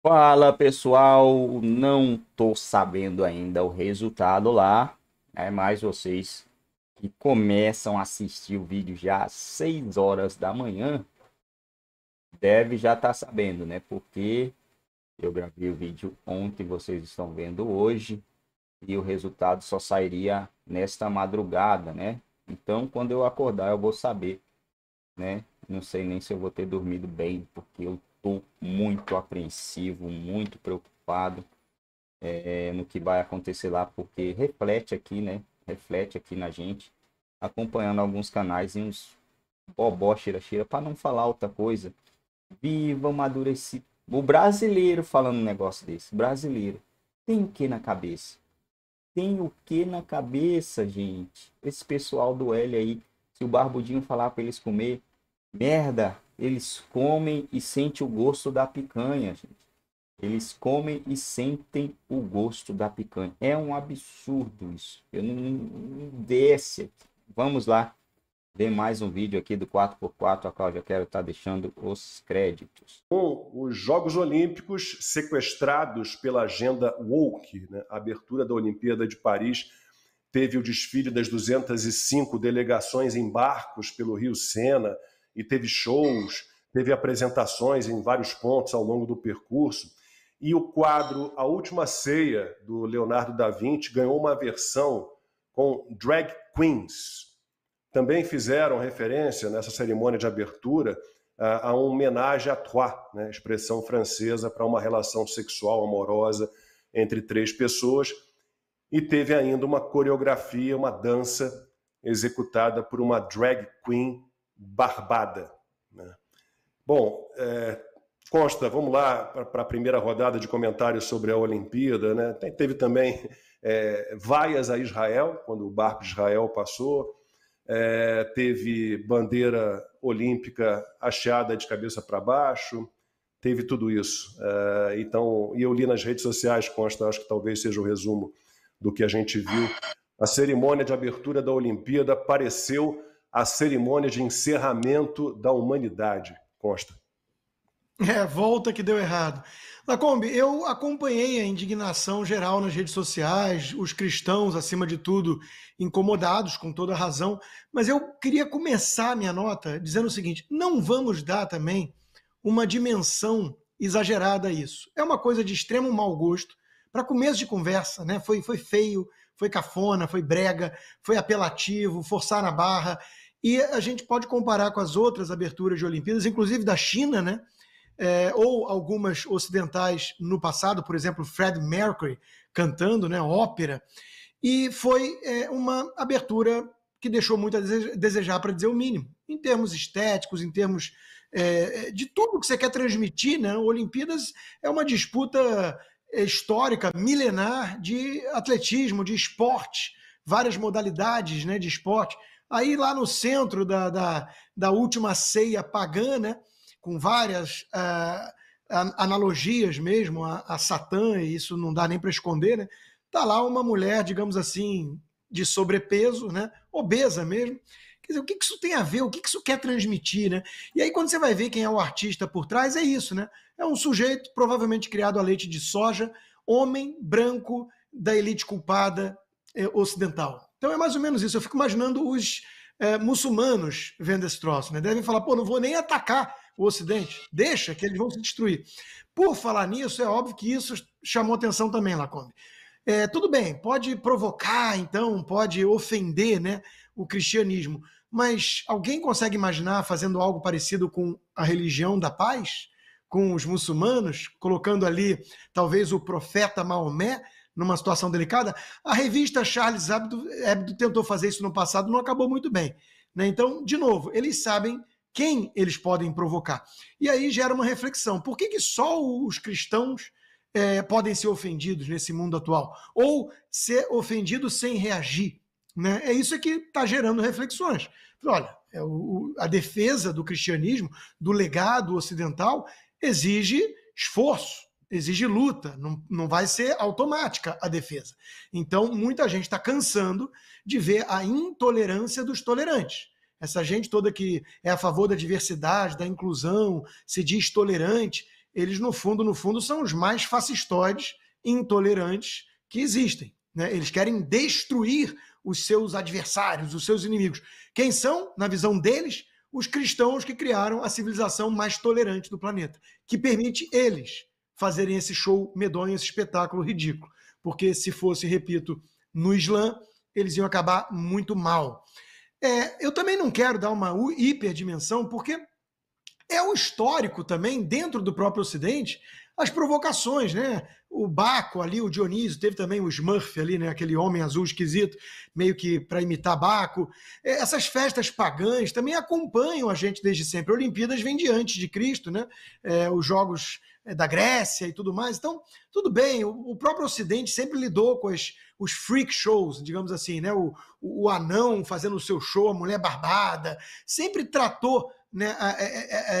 Fala pessoal, não tô sabendo ainda o resultado lá, é né, mais vocês que começam a assistir o vídeo já às 6 horas da manhã, deve já estar tá sabendo, né? Porque eu gravei o vídeo ontem, vocês estão vendo hoje, e o resultado só sairia nesta madrugada, né? Então, quando eu acordar, eu vou saber, né? Não sei nem se eu vou ter dormido bem, porque eu tô muito apreensivo, muito preocupado é, no que vai acontecer lá, porque reflete aqui, né? Reflete aqui na gente, acompanhando alguns canais e uns bobó cheira-cheira, para não falar outra coisa. Viva amadureci. O brasileiro falando um negócio desse, brasileiro, tem o que na cabeça? Tem o que na cabeça, gente? Esse pessoal do L aí, se o Barbudinho falar para eles comer merda, eles comem e sentem o gosto da picanha, gente. Eles comem e sentem o gosto da picanha. É um absurdo isso. Eu não, não desce. Vamos lá ver mais um vídeo aqui do 4x4, a qual eu já quero estar tá deixando os créditos. Com os Jogos Olímpicos sequestrados pela agenda woke, né? a abertura da Olimpíada de Paris teve o desfile das 205 delegações em barcos pelo Rio Sena, e teve shows, teve apresentações em vários pontos ao longo do percurso. E o quadro A Última Ceia, do Leonardo da Vinci, ganhou uma versão com drag queens. Também fizeram referência nessa cerimônia de abertura a, um homenagem à trois, né, expressão francesa para uma relação sexual amorosa entre três pessoas. E teve ainda uma coreografia, uma dança executada por uma drag queen Barbada. Né? Bom, é, Costa, vamos lá para a primeira rodada de comentários sobre a Olimpíada. Né? Tem, teve também é, vaias a Israel, quando o barco de Israel passou. É, teve bandeira olímpica hasteada de cabeça para baixo. Teve tudo isso. É, então, e eu li nas redes sociais, Costa, acho que talvez seja o resumo do que a gente viu. A cerimônia de abertura da Olimpíada pareceu a cerimônia de encerramento da humanidade, consta. É, volta que deu errado. Lacombe, eu acompanhei a indignação geral nas redes sociais, os cristãos, acima de tudo, incomodados, com toda razão, mas eu queria começar minha nota dizendo o seguinte: não vamos dar também uma dimensão exagerada a isso. É uma coisa de extremo mau gosto. Para começo de conversa, né? Foi, foi feio, foi cafona, foi brega, foi apelativo, forçar na barra. E a gente pode comparar com as outras aberturas de Olimpíadas, inclusive da China, né? É, ou algumas ocidentais no passado, por exemplo, Fred Mercury cantando, né? Ópera. E foi é, uma abertura que deixou muito a desejar, para dizer o mínimo, em termos estéticos, em termos é, é, de tudo que você quer transmitir, né? Olimpíadas é uma disputa histórica, milenar de atletismo, de esporte, várias modalidades né, de esporte. Aí lá no centro da, da, da última ceia pagã, né, com várias ah, analogias mesmo a, a, Satã, e isso não dá nem para esconder, né, tá lá uma mulher, digamos assim, de sobrepeso, né, obesa mesmo, Quer dizer, o que, isso tem a ver? O que, isso quer transmitir, né? E aí, quando você vai ver quem é o artista por trás, é isso, né? É um sujeito provavelmente criado a leite de soja, homem branco da elite culpada é, ocidental. Então é mais ou menos isso. Eu fico imaginando os é, muçulmanos vendo esse troço, né? Devem falar, pô, não vou nem atacar o Ocidente, deixa que eles vão se destruir. Por falar nisso, é óbvio que isso chamou atenção também, Lacombe. É, tudo bem, pode provocar, então, pode ofender né, o cristianismo. Mas alguém consegue imaginar fazendo algo parecido com a religião da paz? Com os muçulmanos, colocando ali talvez o profeta Maomé numa situação delicada? A revista Charles Hebdo, Hebdo tentou fazer isso no passado, não acabou muito bem. Né? Então, de novo, eles sabem quem eles podem provocar. E aí gera uma reflexão: por que, que só os cristãos é, podem ser ofendidos nesse mundo atual? Ou ser ofendidos sem reagir? Né? É isso que está gerando reflexões. Olha, é a defesa do cristianismo, do legado ocidental, exige esforço, exige luta, não, não vai ser automática a defesa. Então, muita gente está cansando de ver a intolerância dos tolerantes. Essa gente toda que é a favor da diversidade, da inclusão, se diz tolerante, eles, no fundo, no fundo, são os mais fascistoides, intolerantes que existem. Né? Eles querem destruir os seus adversários, os seus inimigos. Quem são, na visão deles, os cristãos que criaram a civilização mais tolerante do planeta, que permite eles fazerem esse show medonho, esse espetáculo ridículo. Porque se fosse, repito, no Islã, eles iam acabar muito mal. É, eu também não quero dar uma hiperdimensão, porque é o histórico também, dentro do próprio Ocidente, as provocações, né? O Baco ali, o Dionísio, teve também o Smurf ali, né? Aquele homem azul esquisito, meio que para imitar Baco. É, essas festas pagãs também acompanham a gente desde sempre. Olimpíadas vem de antes de Cristo, né? É, os Jogos é, da Grécia e tudo mais. Então, tudo bem, o, próprio Ocidente sempre lidou com as, os freak shows, digamos assim, né? O, o, anão fazendo o seu show, a mulher barbada, sempre tratou né,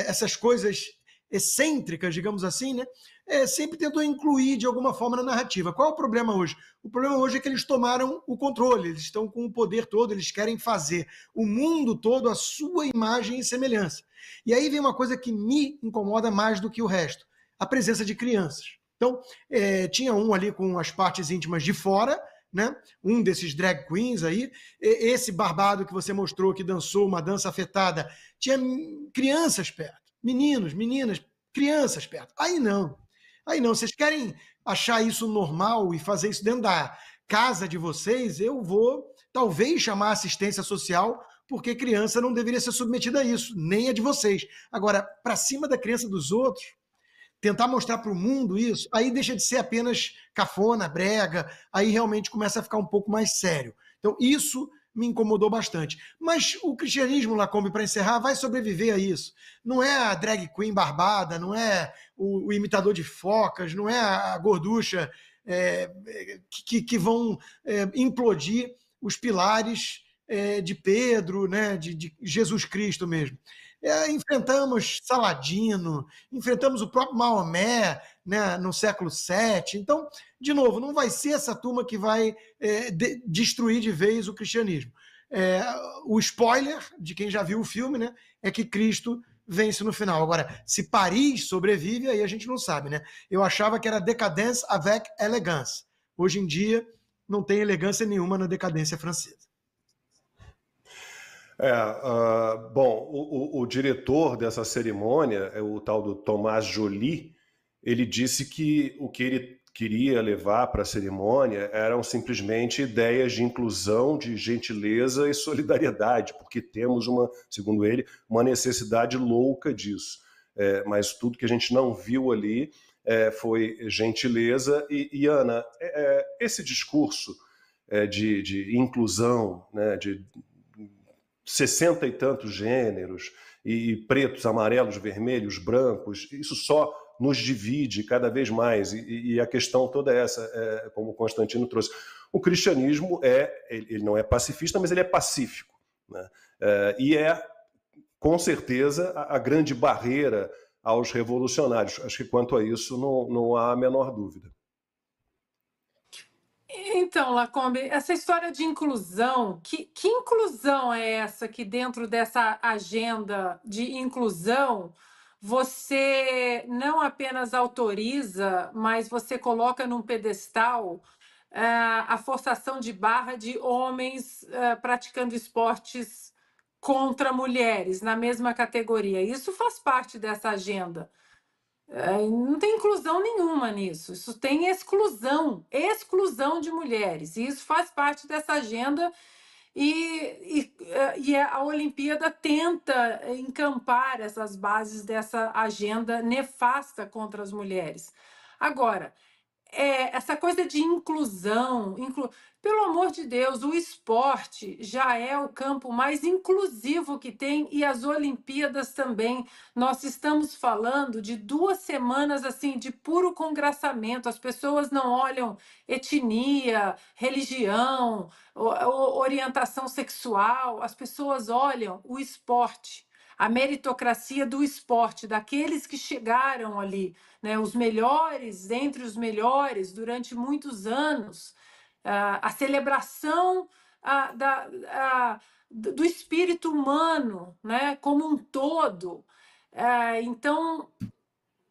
essas coisas excêntrica, digamos assim, né? É, sempre tentou incluir de alguma forma na narrativa. Qual é o problema hoje? O problema hoje é que eles tomaram o controle, eles estão com o poder todo, eles querem fazer o mundo todo a sua imagem e semelhança. E aí vem uma coisa que me incomoda mais do que o resto: a presença de crianças. Então, é, tinha um ali com as partes íntimas de fora, né? Um desses drag queens aí, esse barbado que você mostrou que dançou uma dança afetada, tinha crianças perto meninos, meninas, crianças perto. Aí não. Aí não. Vocês querem achar isso normal e fazer isso dentro da casa de vocês? Eu vou talvez chamar assistência social porque criança não deveria ser submetida a isso, nem a de vocês. Agora, para cima da criança dos outros, tentar mostrar para o mundo isso, aí deixa de ser apenas cafona, brega, aí realmente começa a ficar um pouco mais sério. Então, isso me incomodou bastante. Mas o cristianismo, Lacombe, para encerrar, vai sobreviver a isso. Não é a drag queen barbada, não é o, o imitador de focas, não é a gorducha é, que, que, vão é, implodir os pilares é, de Pedro, né, de, de Jesus Cristo mesmo. É, enfrentamos Saladino, enfrentamos o próprio Maomé, né, no século VII. Então, de novo, não vai ser essa turma que vai é, de, destruir de vez o cristianismo. É, o spoiler de quem já viu o filme né, é que Cristo vence no final. Agora, se Paris sobrevive, aí a gente não sabe, né? Eu achava que era decadence avec elegance. Hoje em dia, não tem elegância nenhuma na decadência francesa. É, uh, bom, o, o, o, diretor dessa cerimônia, é o tal do Tomás Joly, ele disse que o que ele queria levar para a cerimônia eram simplesmente ideias de inclusão, de gentileza e solidariedade, porque temos uma, segundo ele, uma necessidade louca disso. É, mas tudo que a gente não viu ali é, foi gentileza. E, e Ana, é, é esse discurso é, de, de, inclusão, né, de sessenta e tantos gêneros, e, e pretos, amarelos, vermelhos, brancos, isso só nos divide cada vez mais. E, e a questão toda é essa, é, como o Constantino trouxe. O cristianismo é, ele não é pacifista, mas ele é pacífico. Né? É, e é, com certeza, a, a, grande barreira aos revolucionários. Acho que quanto a isso não, não há a menor dúvida. Então, Lacombe, essa história de inclusão, que, que inclusão é essa que dentro dessa agenda de inclusão você não apenas autoriza, mas você coloca num pedestal Uh, a forçação de barra de homens uh, praticando esportes contra mulheres na mesma categoria. Isso faz parte dessa agenda. Uh, não tem inclusão nenhuma nisso. Isso tem exclusão, exclusão de mulheres. E isso faz parte dessa agenda e, e, é, e é, a Olimpíada tenta encampar essas bases dessa agenda nefasta contra as mulheres. Agora, é, essa coisa de inclusão, inclu... pelo amor de Deus, o esporte já é o campo mais inclusivo que tem e as Olimpíadas também. Nós estamos falando de duas semanas assim de puro congraçamento. As pessoas não olham etnia, religião, orientação sexual. As pessoas olham o esporte a meritocracia do esporte, daqueles que chegaram ali, né, os melhores, entre os melhores, durante muitos anos, a celebração da, do espírito humano né, como um todo. É, então,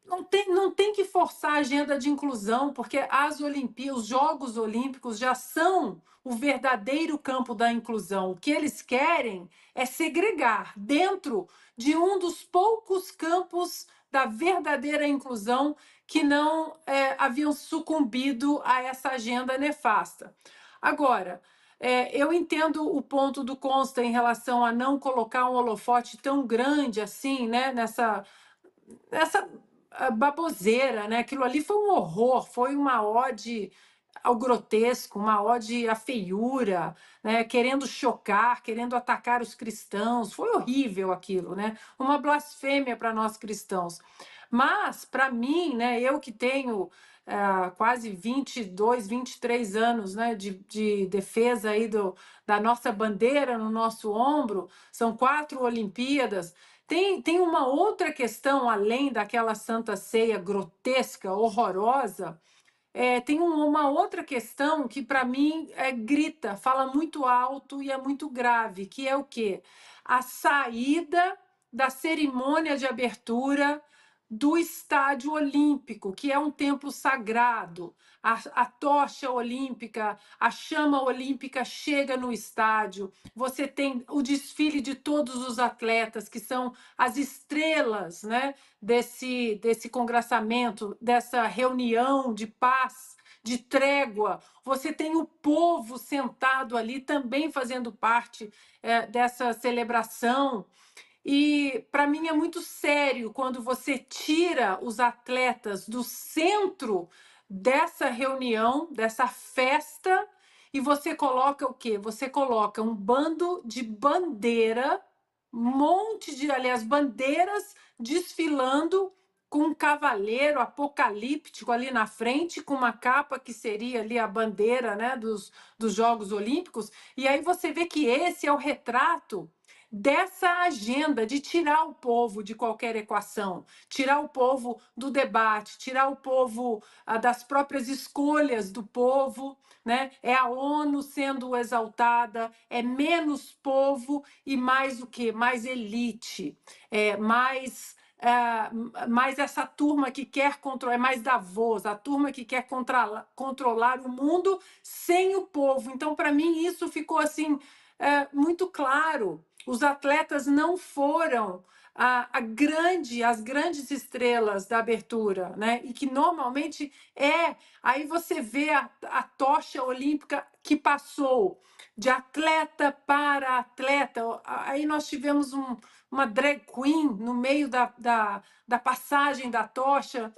não tem, não tem que forçar a agenda de inclusão, porque as Olimpíadas, os Jogos Olímpicos já são o verdadeiro campo da inclusão. O que eles querem é segregar dentro de um dos poucos campos da verdadeira inclusão que não é, haviam sucumbido a essa agenda nefasta. Agora, é, eu entendo o ponto do Consta em relação a não colocar um holofote tão grande assim, né, nessa, nessa ah, baboseira, né? Aquilo ali foi um horror, foi uma ode ao grotesco, uma ode à feiura, né? querendo chocar, querendo atacar os cristãos. Foi horrível aquilo, né? Uma blasfêmia para nós cristãos. Mas, para mim, né, eu que tenho é, quase 22, 23 anos né, de, de defesa aí do, da nossa bandeira no nosso ombro, são quatro Olimpíadas. Tem, tem uma outra questão além daquela santa ceia grotesca, horrorosa, é, tem uma outra questão que, para mim, é, grita, fala muito alto e é muito grave, que é o que A saída da cerimônia de abertura do Estádio Olímpico, que é um templo sagrado. A, a, tocha olímpica, a chama olímpica chega no estádio. Você tem o desfile de todos os atletas, que são as estrelas né, desse, desse congressamento, dessa reunião de paz de trégua. Você tem o povo sentado ali também fazendo parte é, dessa celebração. E para mim é muito sério quando você tira os atletas do centro dessa reunião, dessa festa, e você coloca o quê? Você coloca um bando de bandeira, um monte de, aliás, bandeiras desfilando com um cavaleiro apocalíptico ali na frente, com uma capa que seria ali a bandeira né, dos, dos Jogos Olímpicos. E aí você vê que esse é o retrato dessa agenda de tirar o povo de qualquer equação, tirar o povo do debate, tirar o povo ah, das próprias escolhas do povo, né? É a ONU sendo exaltada, é menos povo e mais o que? Mais elite, é mais é, mais essa turma que quer controlar, é mais Davos, a turma que quer controla, controlar o mundo sem o povo. Então, para mim, isso ficou assim é, muito claro. Os atletas não foram a, a, grande, as grandes estrelas da abertura, né? E que normalmente é. Aí você vê a, a tocha olímpica que passou de atleta para atleta. Aí nós tivemos um, uma drag queen no meio da, da, da passagem da tocha.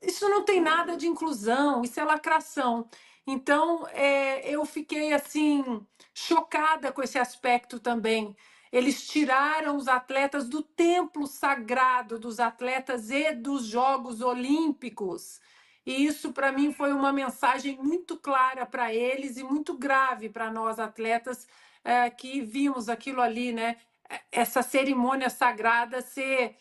Isso não tem nada de inclusão, isso é lacração. Então, é, eu fiquei assim, chocada com esse aspecto também eles tiraram os atletas do templo sagrado dos atletas e dos Jogos Olímpicos. E isso, para mim, foi uma mensagem muito clara para eles e muito grave para nós atletas é, que vimos aquilo ali, né? Essa cerimônia sagrada ser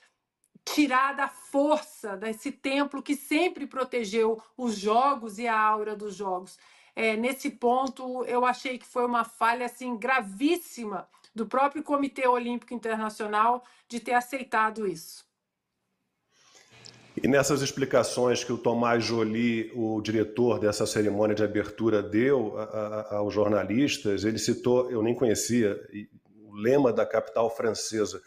tirada a força desse templo que sempre protegeu os jogos e a aura dos jogos. É, nesse ponto, eu achei que foi uma falha assim gravíssima do próprio Comitê Olímpico Internacional de ter aceitado isso. E nessas explicações que o Tomás Joly, o diretor dessa cerimônia de abertura, deu a, a, aos jornalistas, ele citou, eu nem conhecia, o lema da capital francesa: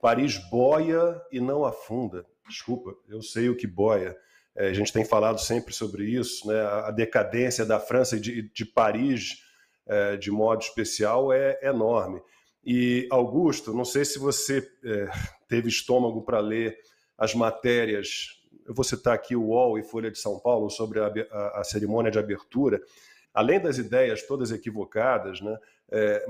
Paris boia e não afunda. Desculpa, eu sei o que boia. É, a gente tem falado sempre sobre isso, né? a decadência da França e de, de Paris é, de modo especial é enorme. E, Augusto, não sei se você é, teve estômago para ler as matérias. Eu vou citar aqui o UOL e Folha de São Paulo sobre a, a, a cerimônia de abertura. Além das ideias todas equivocadas, né, é,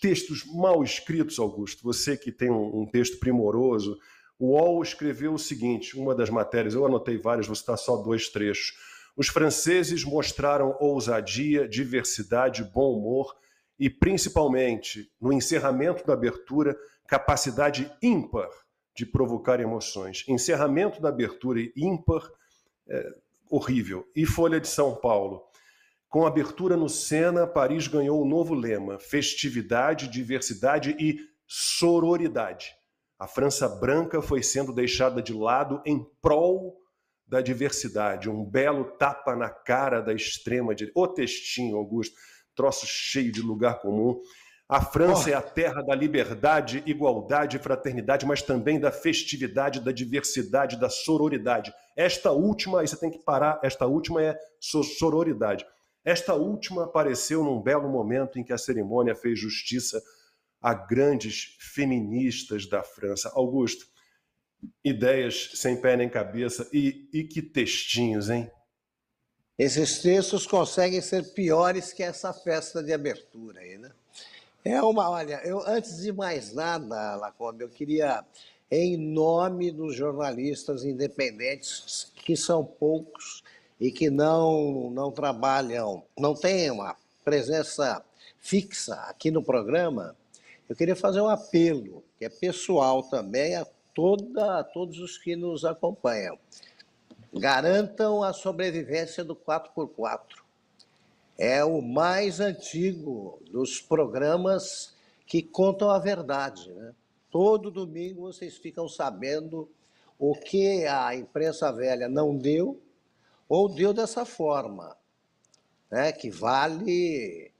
textos mal escritos, Augusto, você que tem um, um texto primoroso, o UOL escreveu o seguinte: uma das matérias, eu anotei várias, vou citar só dois trechos. Os franceses mostraram ousadia, diversidade, bom humor e, principalmente, no encerramento da abertura, capacidade ímpar de provocar emoções. Encerramento da abertura ímpar, é, horrível. E Folha de São Paulo. Com a abertura no Sena, Paris ganhou um novo lema: festividade, diversidade e sororidade. A França branca foi sendo deixada de lado em prol da diversidade, um belo tapa na cara da extrema direita. Ô textinho, Augusto, troço cheio de lugar comum. A França oh. é a terra da liberdade, igualdade e fraternidade, mas também da festividade, da diversidade, da sororidade. Esta última, aí você tem que parar, esta última é sororidade. Esta última apareceu num belo momento em que a cerimônia fez justiça a grandes feministas da França. Augusto, Ideias sem pé nem cabeça e, e que textinhos, hein? Esses textos conseguem ser piores que essa festa de abertura aí, né? É uma, olha, eu antes de mais nada, Lacombe, eu queria, em nome dos jornalistas independentes, que são poucos e que não, não trabalham, não têm uma presença fixa aqui no programa, eu queria fazer um apelo, que é pessoal também, a toda, a todos os que nos acompanham. Garantam a sobrevivência do 4x4. É o mais antigo dos programas que contam a verdade. Né? Todo domingo vocês ficam sabendo o que a imprensa velha não deu ou deu dessa forma, né? que vale,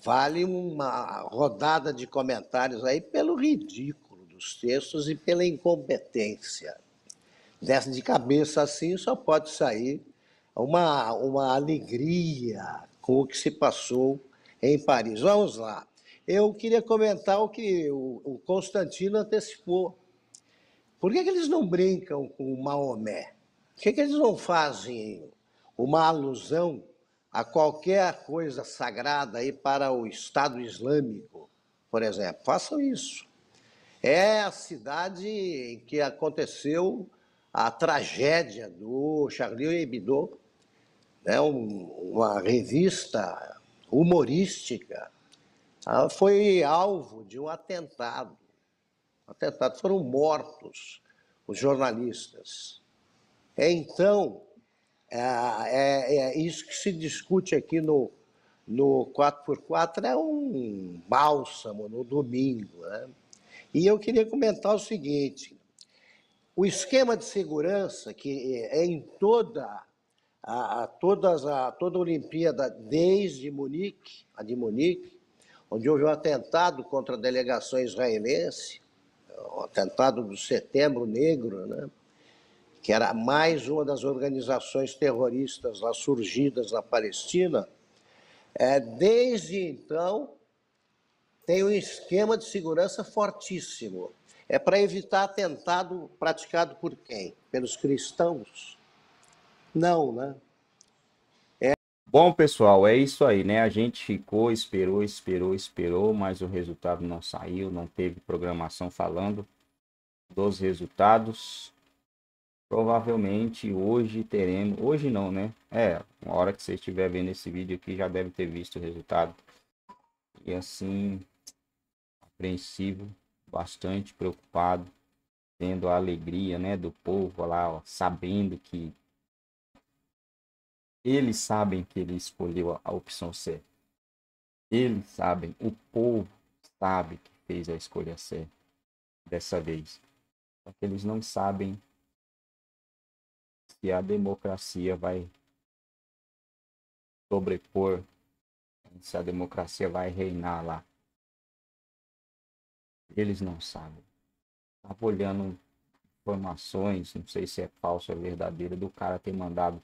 vale uma rodada de comentários aí pelo ridículo dos textos e pela incompetência. Dessa de cabeça assim, só pode sair uma, uma alegria com o que se passou em Paris. Vamos lá. Eu queria comentar o que o Constantino antecipou. Por que, que eles não brincam com Maomé? Por que, que eles não fazem uma alusão a qualquer coisa sagrada aí para o Estado Islâmico, por exemplo? Façam isso é a cidade em que aconteceu a tragédia do Charlie Hebdo, né, uma revista humorística, ah, foi alvo de um atentado. Um atentado foram mortos os jornalistas. Então, é, é, é isso que se discute aqui no, no 4x4 é um bálsamo no domingo, né? E eu queria comentar o seguinte: o esquema de segurança que eh, é em toda a, a todas a toda a Olimpíada desde Munique, a de Munique, onde houve um atentado contra a delegação israelense, o um atentado do Setembro Negro, né? que era mais uma das organizações terroristas lá surgidas na Palestina. É, desde então, tem um esquema de segurança fortíssimo. É para evitar atentado praticado por quem? Pelos cristãos? Não, né? É... Bom, pessoal, é isso aí, né? A gente ficou, esperou, esperou, esperou, mas o resultado não saiu, não teve programação falando dos resultados. Provavelmente hoje teremos, hoje não, né? É, na hora que você estiver vendo esse vídeo aqui já deve ter visto o resultado. E assim, apreensivo, bastante preocupado, tendo a alegria né, do povo lá, ó, sabendo que eles sabem que ele escolheu a opção certa. Eles sabem, o povo sabe que fez a escolha certa dessa vez. Só que eles não sabem se a democracia vai sobrepor, se a democracia vai reinar lá eles não sabem. Estava olhando informações, não sei se é falsa ou é verdadeira, do cara ter mandado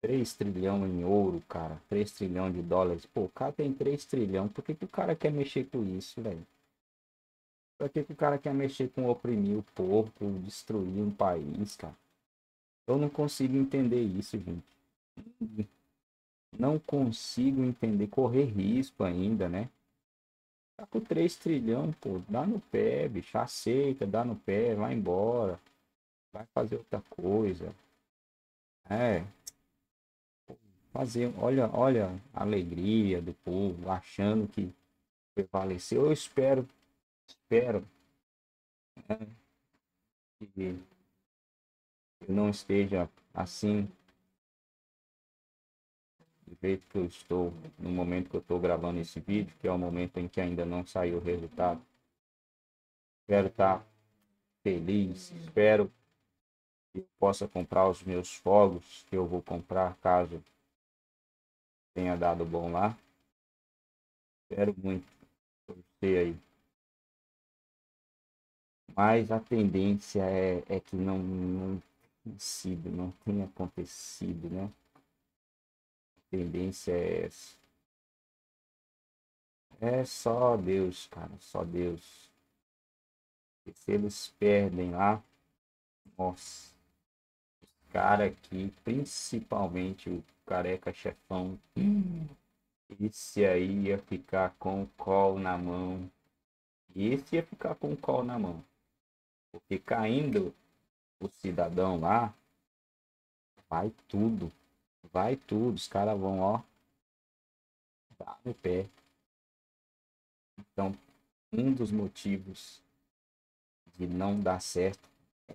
3 trilhão em ouro, cara. 3 trilhão de dólares. Pô, o cara tem 3 trilhão. Por que, que o cara quer mexer com isso, velho? Por que, que o cara quer mexer com oprimir o povo, destruir um país, cara? Eu não consigo entender isso, gente. Não consigo entender. Correr risco ainda, né? Tá com 3 trilhão, pô. Dá no pé, bicho. Aceita, dá no pé, vai embora. Vai fazer outra coisa. É. Fazer, olha, olha a alegria do povo, achando que prevaleceu. Eu espero, espero né, que eu não esteja assim jeito que eu estou no momento que eu estou gravando esse vídeo, que é o momento em que ainda não saiu o resultado. Espero estar tá feliz, espero que eu possa comprar os meus fogos que eu vou comprar caso tenha dado bom lá. Espero muito você aí. Mas a tendência é, é que não, não tenha sido, não tenha acontecido, né? tendências. É só Deus, cara, só Deus. E se eles perdem lá, nossa, os cara aqui, principalmente o careca chefão, esse aí ia ficar com o col na mão. esse ia ficar com o col na mão. Porque caindo o cidadão lá, vai tudo. Vai tudo, os caras vão, ó. Dá no pé. Então, um dos motivos de não dar certo,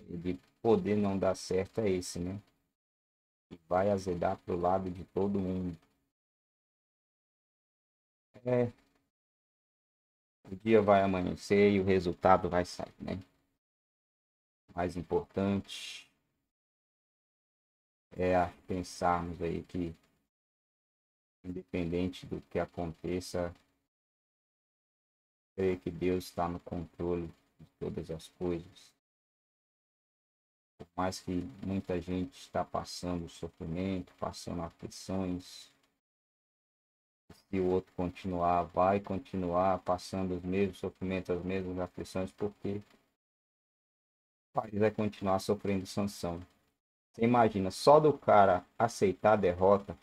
de poder não dar certo é esse, né? E vai azedar pro lado de todo mundo. É. O dia vai amanhecer e o resultado vai sair, né? Mais importante é a pensarmos aí que, independente do que aconteça, creio que Deus está no controle de todas as coisas. Por mais que muita gente está passando sofrimento, passando aflições, se o outro continuar, vai continuar passando os mesmos sofrimentos, as mesmas aflições, porque o país vai continuar sofrendo sanção. Você imagina, só do cara aceitar a derrota,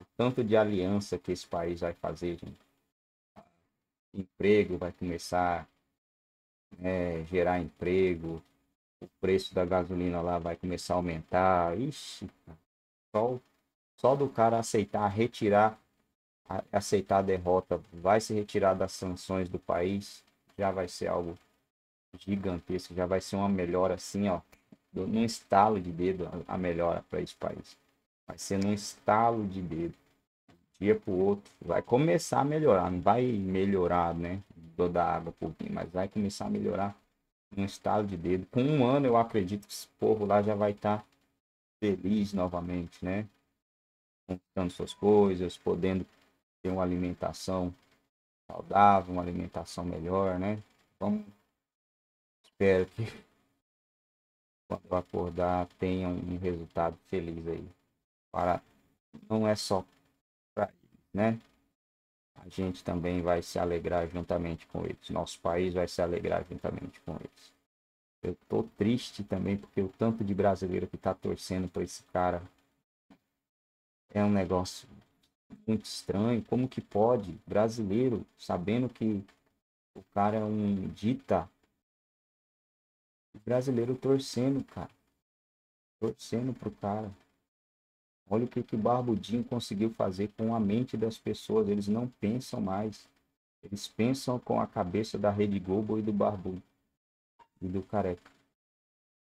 o tanto de aliança que esse país vai fazer, gente. Emprego vai começar é, gerar emprego, o preço da gasolina lá vai começar a aumentar. Ixi, só, só do cara aceitar retirar, aceitar a derrota, vai se retirar das sanções do país, já vai ser algo gigantesco, já vai ser uma melhora assim, ó, num estalo de dedo a, melhora para esse país. Vai ser num estalo de dedo. Um dia para o outro. Vai começar a melhorar. Não vai melhorar, né? Toda a água por mim, mas vai começar a melhorar num estalo de dedo. Com um ano, eu acredito que esse povo lá já vai estar tá feliz novamente, né? Conquistando suas coisas, podendo ter uma alimentação saudável, uma alimentação melhor, né? Então, espero que quando acordar tenha um resultado feliz aí. Para não é só para ele né? A gente também vai se alegrar juntamente com eles. Nosso país vai se alegrar juntamente com eles. Eu tô triste também porque o tanto de brasileiro que tá torcendo por esse cara é um negócio muito estranho. Como que pode brasileiro, sabendo que o cara é um dita o brasileiro torcendo, cara. Torcendo pro cara. Olha o que que Barbudinho conseguiu fazer com a mente das pessoas. Eles não pensam mais. Eles pensam com a cabeça da Rede Globo e do Barbudo. E do Careca.